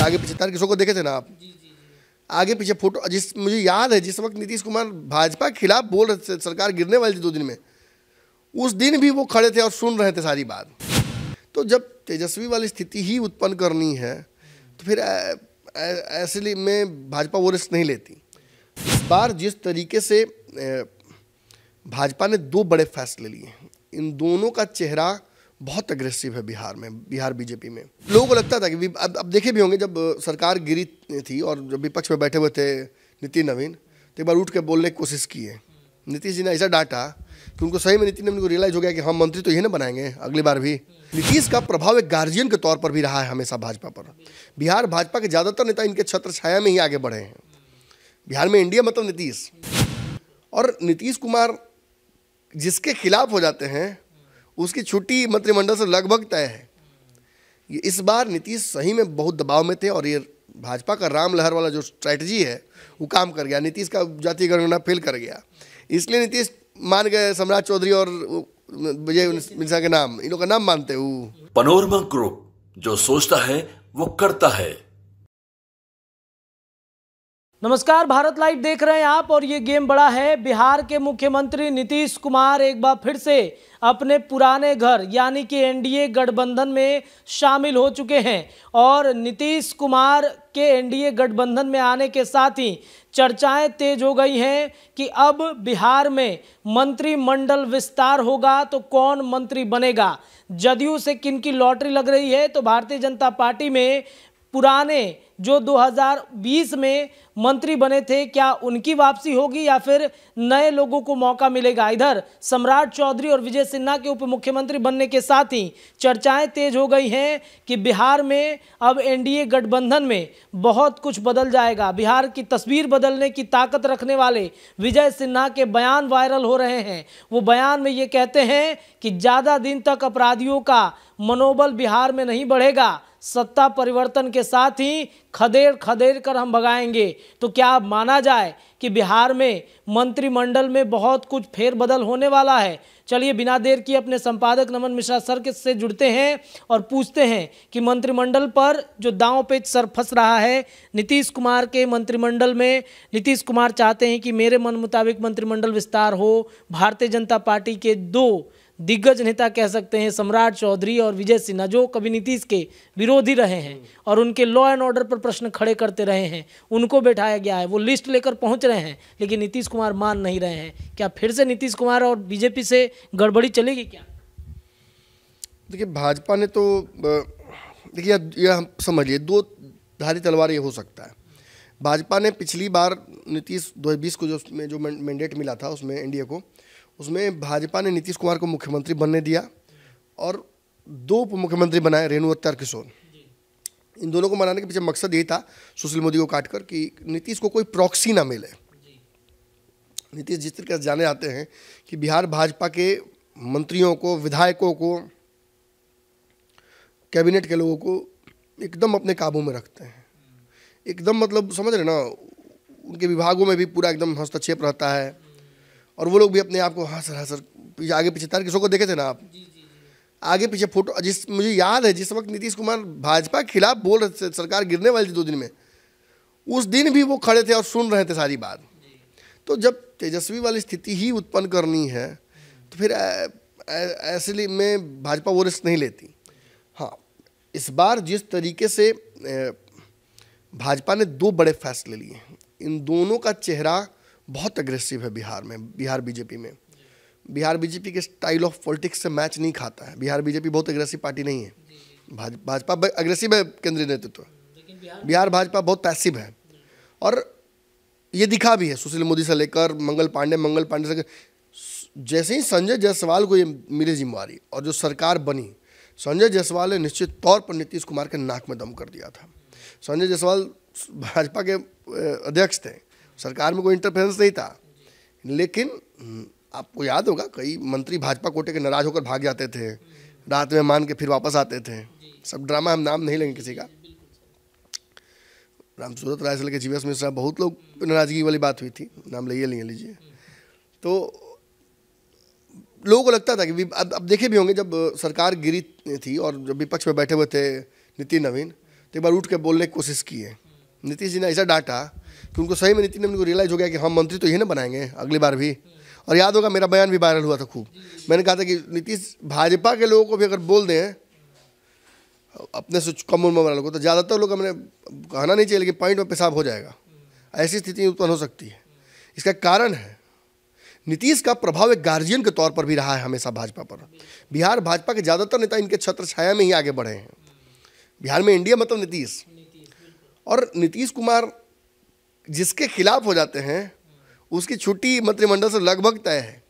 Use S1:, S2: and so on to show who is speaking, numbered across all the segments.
S1: पीछे आगे पीछे तार किसों को देखे थे ना आप आगे पीछे फोटो जिस मुझे याद है जिस वक्त नीतीश कुमार भाजपा के खिलाफ बोल रहे थे सरकार गिरने वाली थी दो दिन में उस दिन भी वो खड़े थे और सुन रहे थे सारी बात तो जब तेजस्वी वाली स्थिति ही उत्पन्न करनी है तो फिर ऐसे में भाजपा वो रिस्क नहीं लेती इस बार जिस तरीके से भाजपा ने दो बड़े फैसले लिए इन दोनों का चेहरा बहुत अग्रेसिव है बिहार में बिहार बीजेपी में लोगों को लगता था कि अब अब देखे भी होंगे जब सरकार गिरी थी और जब विपक्ष में बैठे हुए थे नितिन नवीन तो एक बार उठ के बोलने की कोशिश की है नीतीश जी ने ऐसा डांटा कि उनको सही में नितिन नवीन को रियलाइज हो गया कि हम मंत्री तो यही ना बनाएंगे अगली बार भी नीतीश का प्रभाव एक गार्जियन के तौर पर भी रहा है हमेशा भाजपा पर बिहार भाजपा के ज़्यादातर नेता इनके छत्र छाया में ही आगे बढ़े हैं बिहार में इंडिया मतलब नीतीश और नीतीश कुमार जिसके खिलाफ हो जाते हैं उसकी छुट्टी मंत्रिमंडल से लगभग तय है ये इस बार नीतीश सही में बहुत दबाव में थे और ये भाजपा का राम लहर वाला जो स्ट्रैटेजी है वो काम कर गया नीतीश का जातीय गणना फेल कर गया इसलिए नीतीश मान गए सम्राट चौधरी और विजय मिश्रा के नाम इन लोग का नाम मानते हुए पनोरमा ग्रुप जो सोचता है वो करता है
S2: नमस्कार भारत लाइव देख रहे हैं आप और ये गेम बड़ा है बिहार के मुख्यमंत्री नीतीश कुमार एक बार फिर से अपने पुराने घर यानी कि एनडीए गठबंधन में शामिल हो चुके हैं और नीतीश कुमार के एनडीए गठबंधन में आने के साथ ही चर्चाएं तेज हो गई हैं कि अब बिहार में मंत्रिमंडल विस्तार होगा तो कौन मंत्री बनेगा जदयू से किन की लॉटरी लग रही है तो भारतीय जनता पार्टी में पुराने जो 2020 में मंत्री बने थे क्या उनकी वापसी होगी या फिर नए लोगों को मौका मिलेगा इधर सम्राट चौधरी और विजय सिन्हा के उप मुख्यमंत्री बनने के साथ ही चर्चाएं तेज हो गई हैं कि बिहार में अब एनडीए गठबंधन में बहुत कुछ बदल जाएगा बिहार की तस्वीर बदलने की ताकत रखने वाले विजय सिन्हा के बयान वायरल हो रहे हैं वो बयान में ये कहते हैं कि ज़्यादा दिन तक अपराधियों का मनोबल बिहार में नहीं बढ़ेगा सत्ता परिवर्तन के साथ ही खदेड़ खदेड़ कर हम भगाएंगे तो क्या माना जाए कि बिहार में मंत्रिमंडल में बहुत कुछ फेरबदल होने वाला है चलिए बिना देर के अपने संपादक नमन मिश्रा सर के से जुड़ते हैं और पूछते हैं कि मंत्रिमंडल पर जो दांव पे सर फंस रहा है नीतीश कुमार के मंत्रिमंडल में नीतीश कुमार चाहते हैं कि मेरे मन मुताबिक मंत्रिमंडल विस्तार हो भारतीय जनता पार्टी के दो दिग्गज नेता कह सकते हैं सम्राट चौधरी और विजय सिन्हा जो कभी नीतीश के विरोधी रहे हैं और उनके लॉ एंड ऑर्डर पर प्रश्न खड़े करते रहे हैं उनको बैठाया गया है वो लिस्ट लेकर पहुंच रहे हैं लेकिन नीतीश कुमार मान नहीं रहे हैं क्या फिर से नीतीश कुमार और बीजेपी से गड़बड़ी चलेगी क्या
S1: देखिए भाजपा ने तो देखिए यह हम समझिए दो धारी तलवार ये हो सकता है भाजपा ने पिछली बार नीतीश दो को जो उसमें जो मैंडेट मिला था उसमें एनडीए को उसमें भाजपा ने नीतीश कुमार को मुख्यमंत्री बनने दिया और दो उप मुख्यमंत्री बनाए रेणु अत्यार किशोर इन दोनों को बनाने के पीछे मकसद यही था सुशील मोदी को काटकर कि नीतीश को कोई प्रॉक्सी ना मिले नीतीश जिस तरीके से जाने जाते हैं कि बिहार भाजपा के मंत्रियों को विधायकों को कैबिनेट के लोगों को एकदम अपने काबू में रखते हैं हम्म। एकदम मतलब समझ रहे ना उनके विभागों में भी पूरा एकदम हस्तक्षेप रहता है और वो लोग भी अपने आप को हाँ सर हाँ सर पीछे आगे पीछे तार किसों को देखे थे ना आप जी, जी, जी। आगे पीछे फोटो जिस मुझे याद है जिस वक्त नीतीश कुमार भाजपा के खिलाफ बोल रहे थे सरकार गिरने वाली थी दो दिन में उस दिन भी वो खड़े थे और सुन रहे थे सारी बात तो जब तेजस्वी वाली स्थिति ही उत्पन्न करनी है तो फिर ऐसे में भाजपा वो रिस्क नहीं लेती हाँ इस बार जिस तरीके से भाजपा ने दो बड़े फैसले लिए इन दोनों का चेहरा बहुत अग्रेसिव है बिहार में बिहार बीजेपी में बिहार बीजेपी के स्टाइल ऑफ पॉलिटिक्स से मैच नहीं खाता है बिहार बीजेपी बहुत अग्रेसिव पार्टी नहीं है भाजपा अग्रेसिव है केंद्रीय नेतृत्व बिहार भाजपा बहुत पैसिव है और ये दिखा भी है सुशील मोदी से लेकर मंगल पांडे मंगल पांडे से जैसे ही संजय जायसवाल को ये मिली जिम्मेवारी और जो सरकार बनी संजय जायसवाल ने निश्चित तौर पर नीतीश कुमार के नाक में दम कर दिया था संजय जायसवाल भाजपा के अध्यक्ष थे सरकार में कोई इंटरफेरेंस नहीं था लेकिन हम्म, आपको याद होगा कई मंत्री भाजपा कोटे के नाराज होकर भाग जाते थे रात में मान के फिर वापस आते थे सब ड्रामा हम नाम नहीं लेंगे किसी का राम सूरत राय से लेकर जीवस मिश्रा बहुत लोग नाराजगी वाली बात हुई थी नाम लिए लिए लीजिए तो लोगों को लगता था कि अब अब देखे भी होंगे जब सरकार गिरी थी और जब विपक्ष में बैठे हुए थे नितिन नवीन तो एक बार उठ के बोलने की कोशिश की है नीतीश जी ने ऐसा डांटा तो उनको सही में नीति ने उनको रियलाइज़ हो गया कि हम हाँ, मंत्री तो यही ना बनाएंगे अगली बार भी और याद होगा मेरा बयान भी वायरल हुआ था खूब मैंने कहा था कि नीतीश भाजपा के लोगों को भी अगर बोल दें अपने से कम उम्र वाले लोगों तो ज़्यादातर लोग हमने कहना नहीं चाहिए लेकिन पॉइंट में पेशाब हो जाएगा ऐसी स्थिति उत्पन्न हो सकती है इसका कारण है नीतीश का प्रभाव एक गार्जियन के तौर पर भी रहा है हमेशा भाजपा पर बिहार भाजपा के ज़्यादातर नेता इनके छत्र छाया में ही आगे बढ़े हैं बिहार में इंडिया मतलब नीतीश और नीतीश कुमार जिसके खिलाफ हो जाते हैं उसकी छुट्टी मंत्रिमंडल से लगभग तय है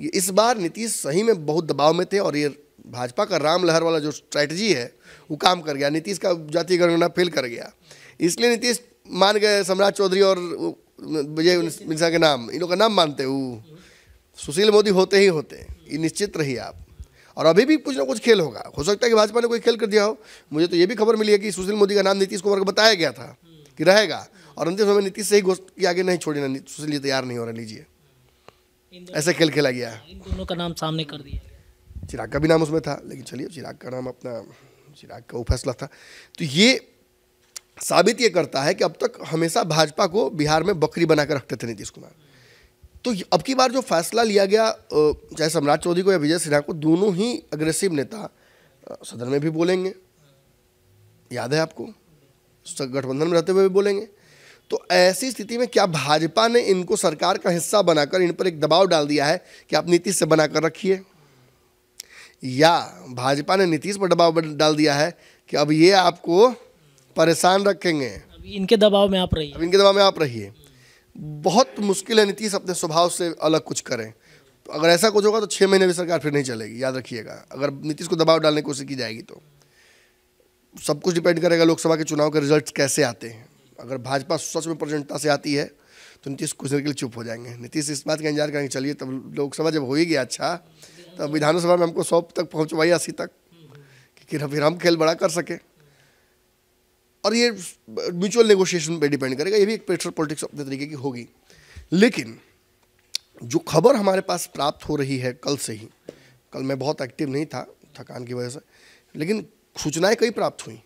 S1: ये इस बार नीतीश सही में बहुत दबाव में थे और ये भाजपा का राम लहर वाला जो स्ट्रैटेजी है वो काम कर गया नीतीश का जातीय गणगणना फेल कर गया इसलिए नीतीश मान गए सम्राट चौधरी और विजय मिश्रा के नाम इन लोग का नाम मानते हो सुशील मोदी होते ही होते ये निश्चित रही आप और अभी भी कुछ ना कुछ खेल होगा हो सकता है कि भाजपा ने कोई खेल कर दिया हो मुझे तो ये भी खबर मिली है कि सुशील मोदी का नाम नीतीश कुमार को बताया गया था कि रहेगा और अंतिम समय नीतीश से ही गोश्त की आगे नहीं छोड़ना नीतीश लिए तैयार नहीं हो रहा लीजिए ऐसा खेल खेला गया है
S2: दोनों का नाम सामने कर दिया
S1: चिराग का भी नाम उसमें था लेकिन चलिए चिराग का नाम अपना चिराग का वो फैसला था तो ये साबित ये करता है कि अब तक हमेशा भाजपा को बिहार में बकरी बनाकर रखते थे नीतीश कुमार तो अब की बार जो फैसला लिया गया चाहे सम्राट चौधरी को या विजय सिन्हा को दोनों ही अग्रेसिव नेता सदन में भी बोलेंगे याद है आपको गठबंधन में रहते हुए भी बोलेंगे तो ऐसी स्थिति में क्या भाजपा ने इनको सरकार का हिस्सा बनाकर इन पर एक दबाव डाल दिया है कि आप नीतीश से बनाकर रखिए या भाजपा ने नीतीश पर दबाव डाल दिया है कि अब ये आपको परेशान रखेंगे अभी इनके दबाव में आप रहिए इनके दबाव में आप रहिए बहुत मुश्किल है नीतीश अपने स्वभाव से अलग कुछ करें तो अगर ऐसा कुछ होगा तो छः महीने भी सरकार फिर नहीं चलेगी याद रखिएगा अगर नीतीश को दबाव डालने की कोशिश की जाएगी तो सब कुछ डिपेंड करेगा लोकसभा के चुनाव के रिजल्ट कैसे आते हैं अगर भाजपा सच में प्रचंडता से आती है तो नीतीश कुछ देर के लिए चुप हो जाएंगे नीतीश इस बात का इंतजार करेंगे चलिए तब लोकसभा जब हो ही गया अच्छा तब विधानसभा में हमको सौ तक पहुँचवाई अस्सी तक कि फिर हम खेल बड़ा कर सकें और ये म्यूचुअल नेगोशिएशन पे डिपेंड करेगा ये भी एक प्रेशर पॉलिटिक्स अपने तरीके की होगी लेकिन जो खबर हमारे पास प्राप्त हो रही है कल से ही कल मैं बहुत एक्टिव नहीं था थकान की वजह से लेकिन सूचनाएं कई प्राप्त हुई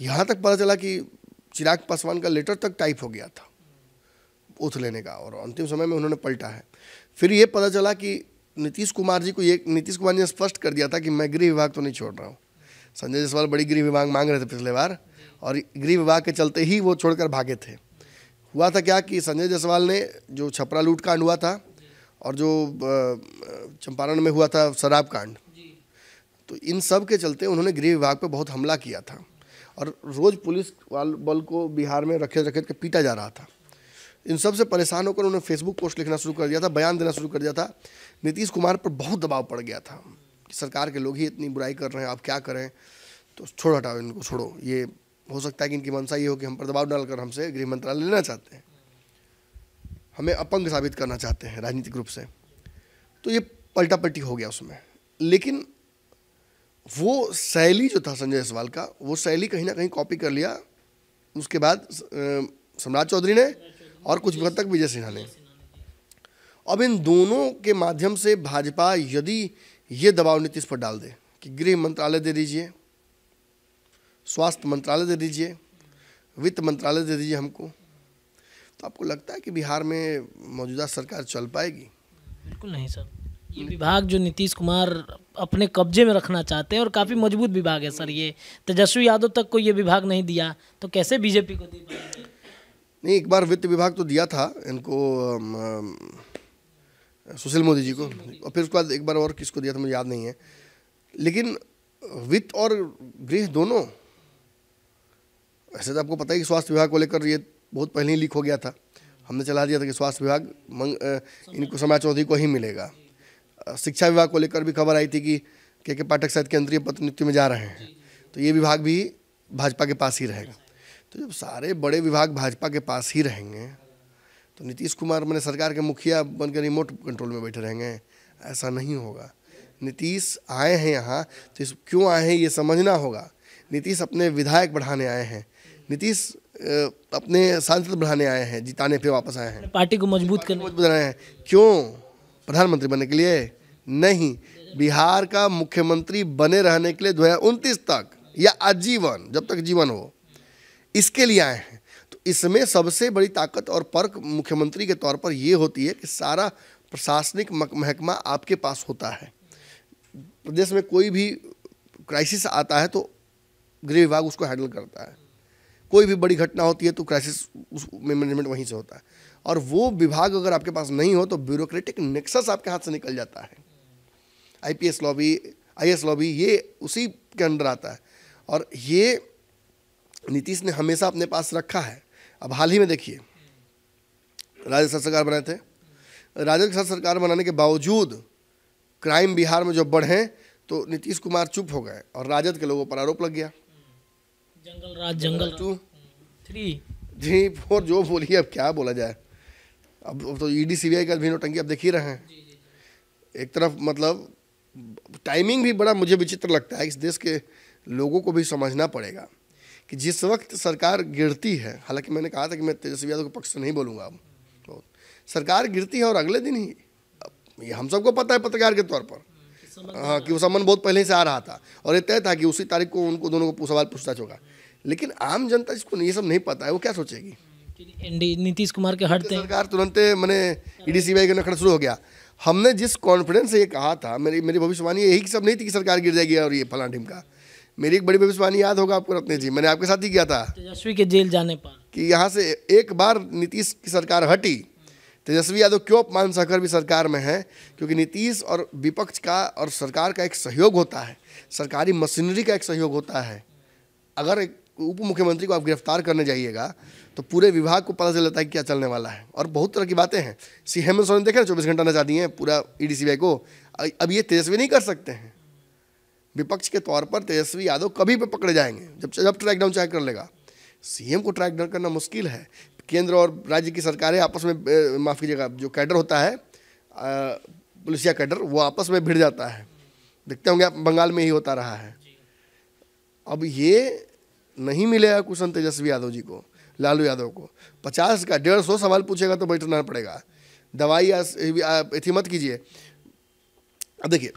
S1: यहाँ तक पता चला कि चिराग पासवान का लेटर तक टाइप हो गया था उथ लेने का और अंतिम समय में उन्होंने पलटा है फिर ये पता चला कि नीतीश कुमार जी को ये नीतीश कुमार जी ने स्पष्ट कर दिया था कि मैं गृह विभाग तो नहीं छोड़ रहा हूँ संजय जायसवाल बड़ी गृह विभाग मांग रहे थे पिछले बार और गृह विभाग के चलते ही वो छोड़कर भागे थे हुआ था क्या कि संजय जायसवाल ने जो छपरा लूट कांड हुआ था और जो चंपारण में हुआ था शराब कांड तो इन सब के चलते उन्होंने गृह विभाग पर बहुत हमला किया था और रोज़ पुलिस वाल बल को बिहार में रखे रखे के पीटा जा रहा था इन सब से परेशान होकर उन्होंने फेसबुक पोस्ट लिखना शुरू कर दिया था बयान देना शुरू कर दिया था नीतीश कुमार पर बहुत दबाव पड़ गया था कि सरकार के लोग ही इतनी बुराई कर रहे हैं आप क्या करें तो छोड़ हटाओ इनको छोड़ो ये हो सकता है कि इनकी मनसा ये हो कि हम पर दबाव डालकर हमसे गृह मंत्रालय लेना चाहते हैं हमें अपंग साबित करना चाहते हैं राजनीतिक रूप से तो ये पलटा पलटी हो गया उसमें लेकिन वो शैली जो था संजय जायसवाल का वो शैली कहीं ना कहीं कॉपी कर लिया उसके बाद सम्राट चौधरी ने और कुछ हद तक विजय सिन्हा ने अब इन दोनों के माध्यम से भाजपा यदि ये दबाव नीतीश पर डाल दे कि गृह मंत्रालय दे दीजिए स्वास्थ्य मंत्रालय दे दीजिए वित्त मंत्रालय दे दीजिए हमको तो आपको लगता है कि बिहार में मौजूदा सरकार चल पाएगी
S2: बिल्कुल नहीं सर
S1: ये विभाग जो नीतीश कुमार
S2: अपने कब्जे में रखना चाहते हैं और काफ़ी मजबूत विभाग है सर ये तेजस्वी यादव तक को ये विभाग नहीं दिया तो कैसे बीजेपी को दिया
S1: नहीं एक बार वित्त विभाग तो दिया था इनको सुशील मोदी जी को और फिर उसके बाद एक बार और किसको दिया था मुझे याद नहीं है लेकिन वित्त और गृह दोनों ऐसे तो आपको पता है कि स्वास्थ्य विभाग को लेकर ये बहुत पहले ही लीक हो गया था हमने चला दिया था कि स्वास्थ्य विभाग मंग, इनको समय चौधरी को ही मिलेगा शिक्षा विभाग को लेकर भी खबर आई थी कि के के पाठक शायद केंद्रीय प्रतिनिधित्व में जा रहे हैं तो ये विभाग भी भाजपा के पास ही रहेगा तो जब सारे बड़े विभाग भाजपा के पास ही रहेंगे तो नीतीश कुमार मैंने सरकार के मुखिया बनकर रिमोट कंट्रोल में बैठे रहेंगे ऐसा नहीं होगा नीतीश आए हैं यहाँ तो इस क्यों आए हैं ये समझना होगा नीतीश अपने विधायक बढ़ाने आए हैं नीतीश अपने सांसद बढ़ाने आए हैं जिताने पे वापस आए हैं पार्टी को मजबूत करने मजबूत बनाए हैं क्यों प्रधानमंत्री बनने के लिए नहीं बिहार का मुख्यमंत्री बने रहने के लिए दो तक या आजीवन जब तक जीवन हो इसके लिए आए हैं तो इसमें सबसे बड़ी ताकत और पर्क मुख्यमंत्री के तौर पर ये होती है कि सारा प्रशासनिक महकमा आपके पास होता है प्रदेश में कोई भी क्राइसिस आता है तो गृह विभाग उसको हैंडल करता है कोई भी बड़ी घटना होती है तो क्राइसिस उस मैनेजमेंट वहीं से होता है और वो विभाग अगर आपके पास नहीं हो तो ब्यूरोक्रेटिक नेक्सस आपके हाथ से निकल जाता है आईपीएस लॉबी आईएएस लॉबी ये उसी के अंडर आता है और ये नीतीश ने हमेशा अपने पास रखा है अब हाल ही में देखिए राज्य सरकार बनाए थे राज्य सरकार बनाने के बावजूद क्राइम बिहार में जो बढ़े तो नीतीश कुमार चुप हो गए और राजद के लोगों पर आरोप लग गया
S2: जंगल राज जंगल टू
S1: थ्री जी फोर जो बोलिए अब क्या बोला जाए अब तो ईडी e सीबीआई का भी नोटंकी आप देख ही रहे हैं एक तरफ मतलब टाइमिंग भी बड़ा मुझे विचित्र लगता है इस देश के लोगों को भी समझना पड़ेगा कि जिस वक्त सरकार गिरती है हालांकि मैंने कहा था कि मैं तेजस्वी यादव के पक्ष से नहीं बोलूँगा अब तो सरकार गिरती है और अगले दिन ही ये हम सबको पता है पत्रकार के तौर पर हाँ कि वो सम्मान बहुत पहले से आ रहा था और ये तय था कि उसी तारीख को उनको दोनों को सवाल पूछताछ होगा लेकिन आम जनता जिसको ये सब नहीं पता है वो क्या सोचेगी नीतीश कुमार के हटते सरकार तुरंत मैंने ईडी e सीबीआई का नखड़ा शुरू हो गया हमने जिस कॉन्फिडेंस से ये कहा था मेरी मेरी भविष्यवाणी यही सब नहीं थी कि सरकार गिर जाएगी और ये फला टीम का मेरी एक बड़ी भविष्यवाणी याद होगा आपको रत्न जी मैंने आपके साथ ही किया था तेजस्वी के जेल जाने पर कि यहाँ से एक बार नीतीश की सरकार हटी तेजस्वी यादव क्यों अपमान सहकर भी सरकार में है क्योंकि नीतीश और विपक्ष का और सरकार का एक सहयोग होता है सरकारी मशीनरी का एक सहयोग होता है अगर एक उप मुख्यमंत्री को आप गिरफ्तार करने जाइएगा तो पूरे विभाग को पता चल है कि क्या चलने वाला है और बहुत तरह की बातें हैं सी हेमंत सोरेन देखें चौबीस घंटा नचा दिए हैं पूरा ई e को अब ये तेजस्वी नहीं कर सकते हैं विपक्ष के तौर पर तेजस्वी यादव कभी भी पकड़े जाएंगे जब जब ट्रैकडाउन चाहे कर लेगा सीएम को ट्रैक डाउन करना मुश्किल है केंद्र और राज्य की सरकारें आपस में माफ़ कीजिएगा जो कैडर होता है पुलिसिया कैडर वो आपस में भिड़ जाता है देखते होंगे आप बंगाल में ही होता रहा है अब ये नहीं मिलेगा कुशन तेजस्वी यादव जी को लालू यादव को पचास का डेढ़ सौ सवाल पूछेगा तो बैठना पड़ेगा दवाई इथी मत कीजिए देखिए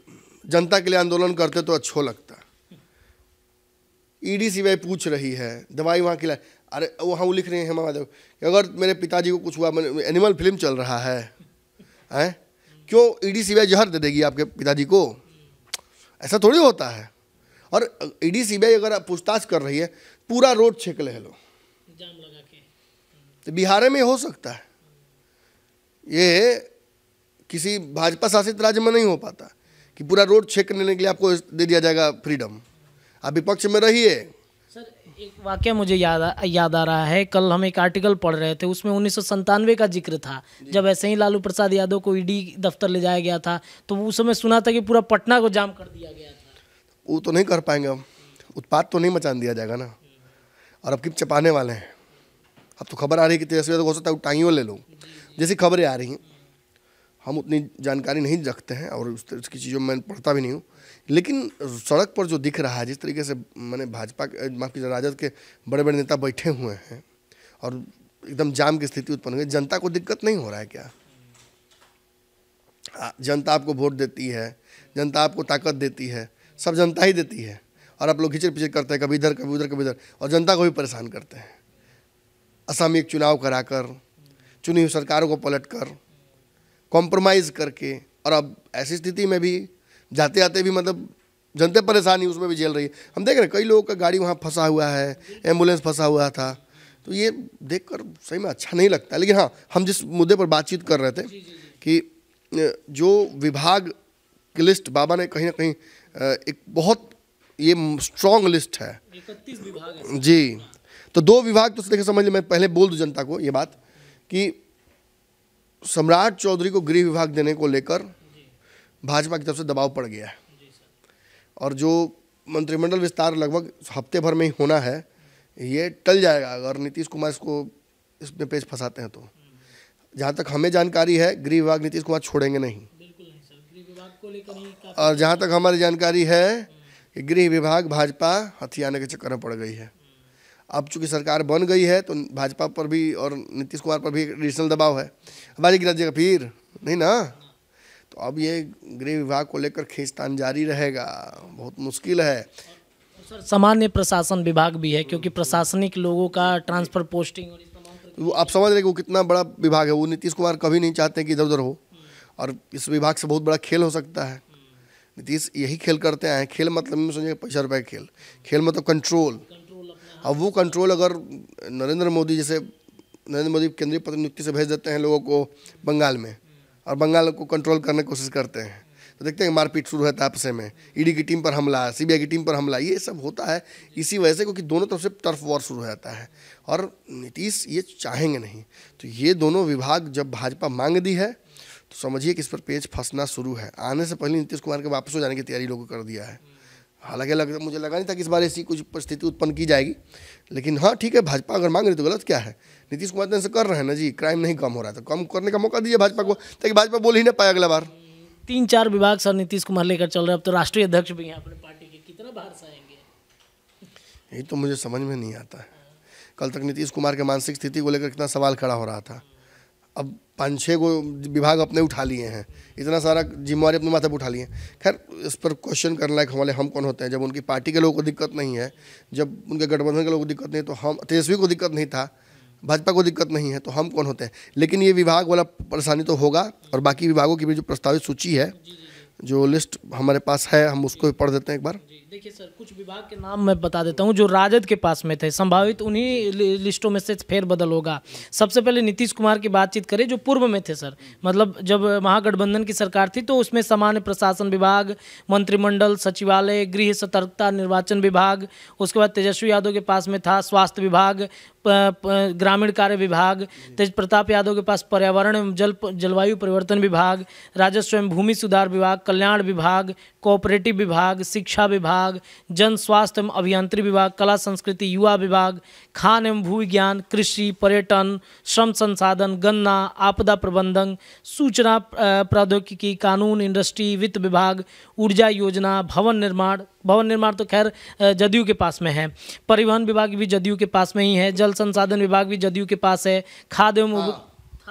S1: जनता के लिए आंदोलन करते तो अच्छो लगता e ईडी सी पूछ रही है दवाई वहाँ खिला अरे वहाँ वो लिख रहे हैं हेमा माधव अगर मेरे पिताजी को कुछ हुआ एनिमल फिल्म चल रहा है हैं क्यों e ईडी सी जहर दे देगी आपके पिताजी को ऐसा थोड़ी होता है और ईडी e सीबीआई अगर पूछताछ कर रही है पूरा रोड छेक ले लो जाम तो बिहार में हो सकता है ये किसी भाजपा शासित राज्य में नहीं हो पाता कि पूरा रोड छेकने के लिए आपको दे दिया जाएगा फ्रीडम आप विपक्ष में रहिए
S2: एक वाक्य मुझे याद आ, याद आ रहा है कल हम एक आर्टिकल पढ़ रहे थे उसमें उन्नीस का जिक्र था जब ऐसे ही लालू प्रसाद यादव को ईडी दफ्तर ले जाया गया था तो उस समय सुना था कि पूरा पटना को जाम कर दिया गया
S1: था वो तो नहीं कर पाएंगे हम उत्पाद तो नहीं मचान दिया जाएगा ना और अब किप चपाने वाले हैं अब तो खबर आ रही है कि तेजस्वी यादव हो सकता है उठाइयों ले लो जैसी खबरें आ रही हैं हम उतनी जानकारी नहीं रखते हैं और उस उसकी चीज़ों में पढ़ता भी नहीं हूँ लेकिन सड़क पर जो दिख रहा है जिस तरीके से मैंने भाजपा माफ कीजिए राजद के बड़े बड़े नेता बैठे हुए हैं और एकदम जाम की स्थिति उत्पन्न हुई जनता को दिक्कत नहीं हो रहा है क्या जनता आपको वोट देती है जनता आपको ताकत देती है सब जनता ही देती है और आप लोग घिचर पिचर करते हैं कभी इधर कभी उधर कभी उधर और जनता को भी परेशान करते हैं असम में एक चुनाव कराकर चुनी हुई सरकारों को पलट कर कॉम्प्रोमाइज़ करके और अब ऐसी स्थिति में भी जाते आते भी मतलब जनता परेशानी उसमें भी झेल रही है हम देख रहे हैं कई लोगों का गाड़ी वहाँ फंसा हुआ है एम्बुलेंस फंसा हुआ था तो ये देखकर सही में अच्छा नहीं लगता लेकिन हाँ हम जिस मुद्दे पर बातचीत कर रहे थे कि जो विभाग की लिस्ट बाबा ने कहीं ना कहीं एक बहुत ये स्ट्रॉन्ग लिस्ट है जी तो दो विभाग तो देखिए समझ मैं पहले बोल दूँ जनता को ये बात कि सम्राट चौधरी को गृह विभाग देने को लेकर भाजपा की तरफ से दबाव पड़ गया है और जो मंत्रिमंडल विस्तार लगभग हफ्ते भर में ही होना है ये टल जाएगा अगर नीतीश कुमार इसको इसमें पेज फंसाते हैं तो जहाँ तक हमें जानकारी है गृह विभाग नीतीश कुमार छोड़ेंगे नहीं, नहीं और जहाँ तक हमारी जानकारी है कि गृह विभाग भाजपा हथियाने के चक्कर में पड़ गई है अब चूंकि सरकार बन गई है तो भाजपा पर भी और नीतीश कुमार पर भी एडिशनल दबाव है हमारी गिरा जाएगा फिर नहीं ना तो अब ये गृह विभाग को लेकर खींचतान जारी रहेगा बहुत मुश्किल है
S2: सामान्य प्रशासन विभाग भी है क्योंकि प्रशासनिक लोगों का ट्रांसफर पोस्टिंग
S1: तो वो आप समझ रहे कि वो कितना बड़ा विभाग है वो नीतीश कुमार कभी नहीं चाहते कि इधर उधर हो और इस विभाग से बहुत बड़ा खेल हो सकता है नीतीश यही खेल करते आए खेल मतलब मैं पैसा रुपये खेल खेल मतलब कंट्रोल अब वो कंट्रोल अगर नरेंद्र मोदी जैसे नरेंद्र मोदी केंद्रीय प्रतिनियुक्ति से भेज देते हैं लोगों को बंगाल में और बंगाल को कंट्रोल करने की कोशिश करते हैं तो देखते हैं मारपीट शुरू है आपसे में ईडी e की टीम पर हमला सीबीआई की टीम पर हमला ये सब होता है इसी वजह से क्योंकि दोनों तरफ से टर्फ वॉर शुरू हो जाता है और नीतीश ये चाहेंगे नहीं तो ये दोनों विभाग जब भाजपा मांग दी है तो समझिए कि इस पर पेज फंसना शुरू है आने से पहले नीतीश कुमार के वापस हो जाने की तैयारी लोगों कर दिया है हालांकि लग मुझे लगा नहीं था कि इस बार ऐसी कुछ परिस्थिति उत्पन्न की जाएगी लेकिन हाँ ठीक है भाजपा अगर मांग रही तो गलत क्या है नीतीश कुमार ने तो से कर रहे हैं ना जी क्राइम नहीं कम हो रहा है तो कम करने का मौका दीजिए भाजपा को ताकि भाजपा बोल ही ना पाए अगला बार तीन चार विभाग सर
S2: नीतीश कुमार लेकर चल रहे अब तो
S1: राष्ट्रीय अध्यक्ष भी हैं अपने पार्टी के कितना बाहर से आएंगे ये तो मुझे समझ में नहीं आता है कल तक नीतीश कुमार के मानसिक स्थिति को लेकर कितना सवाल खड़ा हो रहा था अब पाँच छः गो विभाग अपने उठा लिए हैं इतना सारा जिम्मेवारी अपने माथे पर उठा लिए खैर इस पर क्वेश्चन करना है हमारे हम कौन होते हैं जब उनकी पार्टी के लोगों को दिक्कत नहीं है जब उनके गठबंधन के लोगों को दिक्कत नहीं तो हम तेजस्वी को दिक्कत नहीं था भाजपा को दिक्कत नहीं है तो हम कौन होते हैं लेकिन ये विभाग वाला परेशानी तो होगा और बाकी विभागों की भी जो प्रस्तावित सूची है जो लिस्ट हमारे पास है हम उसको भी पढ़ देते हैं एक बार देखिए सर कुछ
S2: विभाग के नाम मैं बता देता हूँ जो राजद के पास में थे संभावित उन्हीं लिस्टों में से बदल होगा सबसे पहले नीतीश कुमार की बातचीत करें जो पूर्व में थे सर मतलब जब महागठबंधन की सरकार थी तो उसमें सामान्य प्रशासन विभाग मंत्रिमंडल सचिवालय गृह सतर्कता निर्वाचन विभाग उसके बाद तेजस्वी यादव के पास में था स्वास्थ्य विभाग ग्रामीण कार्य विभाग तेज प्रताप यादव के पास पर्यावरण एवं जल जलवायु परिवर्तन विभाग राजस्व एवं भूमि सुधार विभाग कल्याण विभाग कोऑपरेटिव विभाग शिक्षा विभाग जन स्वास्थ्य एवं अभियांत्रिक विभाग कला संस्कृति युवा विभाग खान एवं भू विज्ञान कृषि पर्यटन श्रम संसाधन गन्ना आपदा प्रबंधन सूचना प्रौद्योगिकी कानून इंडस्ट्री वित्त विभाग ऊर्जा योजना भवन निर्माण भवन निर्माण तो खैर जदयू के पास में है परिवहन विभाग भी जदयू के पास में ही है जल संसाधन विभाग भी जदयू के पास है खाद एवं था,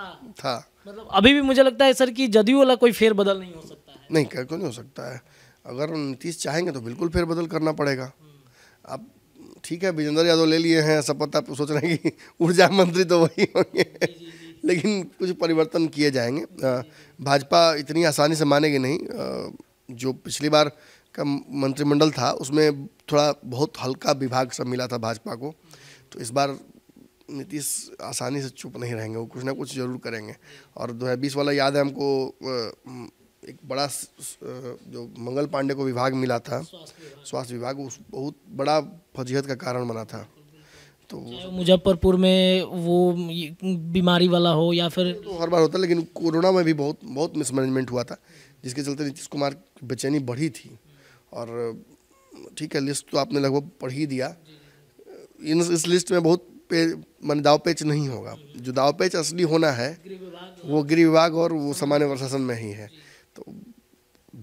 S2: हाँ। था। मतलब अभी भी मुझे लगता है सर कि जदयू वाला कोई फेर बदल नहीं हो सकता
S1: नहीं क्या क्यों नहीं हो सकता है अगर नीतीश चाहेंगे तो बिल्कुल फिर बदल करना पड़ेगा अब ठीक है विजेंद्र यादव ले लिए हैं सब पता तो सोच रहे हैं कि ऊर्जा मंत्री तो वही होंगे लेकिन कुछ परिवर्तन किए जाएंगे भाजपा इतनी आसानी से मानेगी नहीं जो पिछली बार का मंत्रिमंडल था उसमें थोड़ा बहुत हल्का विभाग सब मिला था भाजपा को तो इस बार नीतीश आसानी से चुप नहीं रहेंगे वो कुछ ना कुछ जरूर करेंगे और दो हज़ार बीस वाला याद है हमको एक बड़ा जो मंगल पांडे को विभाग मिला था स्वास्थ्य विभाग उस बहुत बड़ा फजीहत का कारण बना था
S2: तो मुजफ्फरपुर में वो बीमारी वाला हो या फिर
S1: तो हर बार होता लेकिन कोरोना में भी बहुत बहुत मिसमैनेजमेंट हुआ था जिसके चलते नीतीश कुमार की बेचैनी बढ़ी थी और ठीक है लिस्ट तो आपने लगभग पढ़ ही दिया इन इस लिस्ट में बहुत पे मान दाव पेच नहीं होगा जो दाव पेच असली होना है वो गृह विभाग और वो सामान्य प्रशासन में ही है तो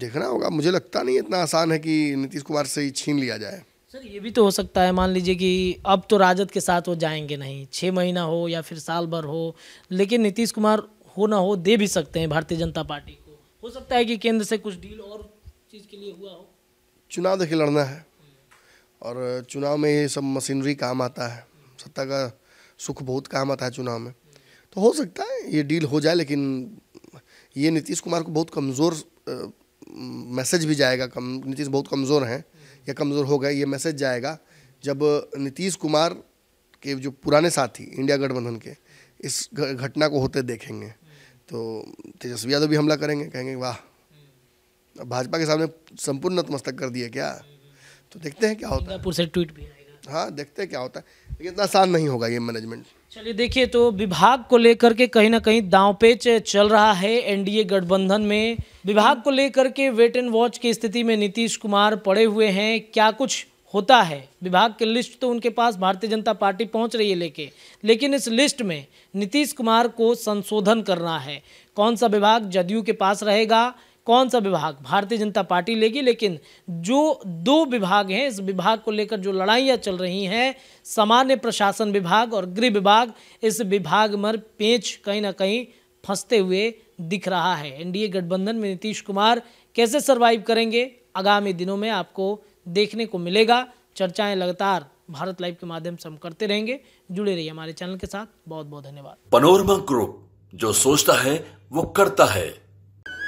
S1: देखना होगा मुझे लगता नहीं इतना आसान है कि नीतीश कुमार से ही छीन लिया जाए
S2: सर ये भी तो हो सकता है मान लीजिए कि अब तो राजद के साथ वो जाएंगे नहीं छः महीना हो या फिर साल भर हो लेकिन नीतीश कुमार हो ना हो
S1: दे भी सकते हैं भारतीय जनता पार्टी को
S2: हो सकता है कि केंद्र से कुछ डील और चीज़ के
S1: लिए हुआ हो चुनाव देखिए लड़ना है और चुनाव में ये सब मशीनरी काम आता है सत्ता का सुख बहुत काम आता है चुनाव में तो हो सकता है ये डील हो जाए लेकिन ये नीतीश कुमार को बहुत कमज़ोर मैसेज भी जाएगा कम नीतीश बहुत कमज़ोर हैं या कमज़ोर हो गए ये मैसेज जाएगा जब नीतीश कुमार के जो पुराने साथी इंडिया गठबंधन के इस घटना को होते देखेंगे तो तेजस्वी यादव भी हमला करेंगे कहेंगे वाह भाजपा के सामने संपूर्ण नतमस्तक कर दिए क्या तो देखते हैं क्या होता है से ट्वीट भी है हाँ देखते क्या होता है लेकिन इतना आसान नहीं होगा ये मैनेजमेंट
S2: चलिए देखिए तो विभाग को लेकर के कहीं ना कहीं दाव पेच चल रहा है एनडीए गठबंधन में विभाग को लेकर के वेट एंड वॉच की स्थिति में नीतीश कुमार पड़े हुए हैं क्या कुछ होता है विभाग की लिस्ट तो उनके पास भारतीय जनता पार्टी पहुंच रही है लेके लेकिन इस लिस्ट में नीतीश कुमार को संशोधन करना है कौन सा विभाग जदयू के पास रहेगा कौन सा विभाग भारतीय जनता पार्टी लेगी लेकिन जो दो विभाग हैं इस विभाग को लेकर जो लड़ाइयाँ चल रही हैं सामान्य प्रशासन विभाग और गृह विभाग इस विभाग में पेच कहीं ना कहीं फंसते हुए दिख रहा है एनडीए गठबंधन में नीतीश कुमार कैसे सर्वाइव करेंगे आगामी दिनों में आपको देखने को मिलेगा चर्चाएं लगातार भारत लाइव के माध्यम से हम करते रहेंगे जुड़े रहिए हमारे चैनल के साथ बहुत बहुत धन्यवाद
S1: पनोरमा ग्रुप जो सोचता है वो करता है